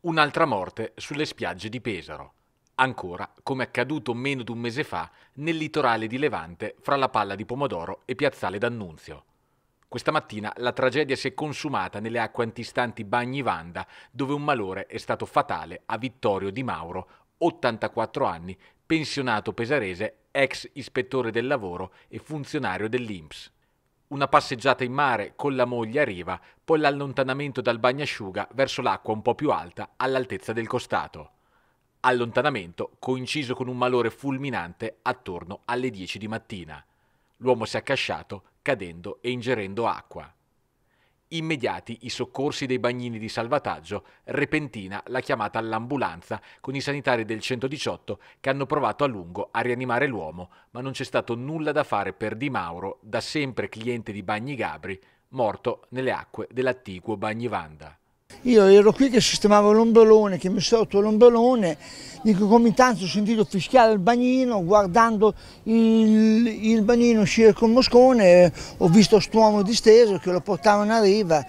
Un'altra morte sulle spiagge di Pesaro. Ancora, come accaduto meno di un mese fa, nel litorale di Levante fra la Palla di Pomodoro e Piazzale d'Annunzio. Questa mattina la tragedia si è consumata nelle acque antistanti Bagni Vanda, dove un malore è stato fatale a Vittorio Di Mauro, 84 anni, pensionato pesarese, ex ispettore del lavoro e funzionario dell'INPS. Una passeggiata in mare con la moglie a riva, poi l'allontanamento dal bagnasciuga verso l'acqua un po' più alta all'altezza del costato. Allontanamento coinciso con un malore fulminante attorno alle 10 di mattina. L'uomo si è accasciato cadendo e ingerendo acqua. Immediati i soccorsi dei bagnini di salvataggio, repentina la chiamata all'ambulanza con i sanitari del 118 che hanno provato a lungo a rianimare l'uomo, ma non c'è stato nulla da fare per Di Mauro, da sempre cliente di Bagni Gabri, morto nelle acque dell'attiguo Bagnivanda. Io ero qui che sistemavo l'ombrellone, che mi sotto l'ombrellone in concomitanza ho sentito fischiare il bagnino, guardando il, il bagnino uscire con Moscone ho visto st'uomo disteso che lo portavano a riva,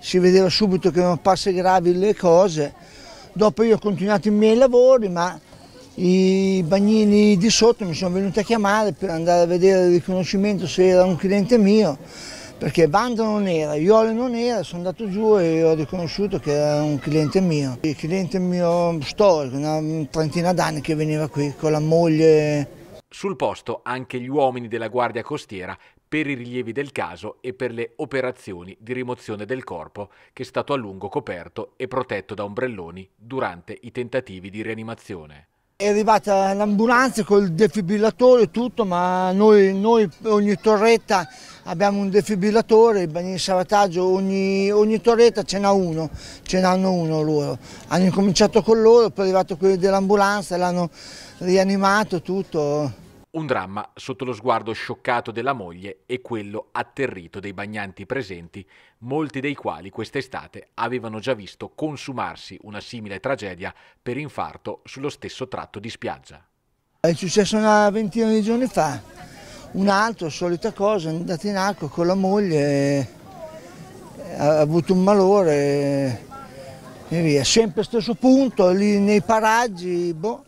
si vedeva subito che erano passe gravi le cose, dopo io ho continuato i miei lavori ma i bagnini di sotto mi sono venuti a chiamare per andare a vedere il riconoscimento se era un cliente mio perché Bando non era, Iole non era, sono andato giù e ho riconosciuto che era un cliente mio, un cliente mio storico, una trentina d'anni che veniva qui con la moglie. Sul posto anche gli uomini della Guardia Costiera per i rilievi del caso e per le operazioni di rimozione del corpo che è stato a lungo coperto e protetto da ombrelloni durante i tentativi di rianimazione. È arrivata l'ambulanza col defibrillatore e tutto, ma noi, noi ogni torretta abbiamo un defibrillatore, i bagni di salvataggio, ogni, ogni torretta ce n'ha uno, ce n'hanno uno loro. Hanno incominciato con loro, poi è arrivato quelli dell'ambulanza, l'hanno rianimato tutto. Un dramma sotto lo sguardo scioccato della moglie e quello atterrito dei bagnanti presenti, molti dei quali quest'estate avevano già visto consumarsi una simile tragedia per infarto sullo stesso tratto di spiaggia. È successo una ventina di giorni fa, un altro, solita cosa, è andato in acqua con la moglie, eh, ha avuto un malore e via. Sempre stesso punto, lì nei paraggi, boh,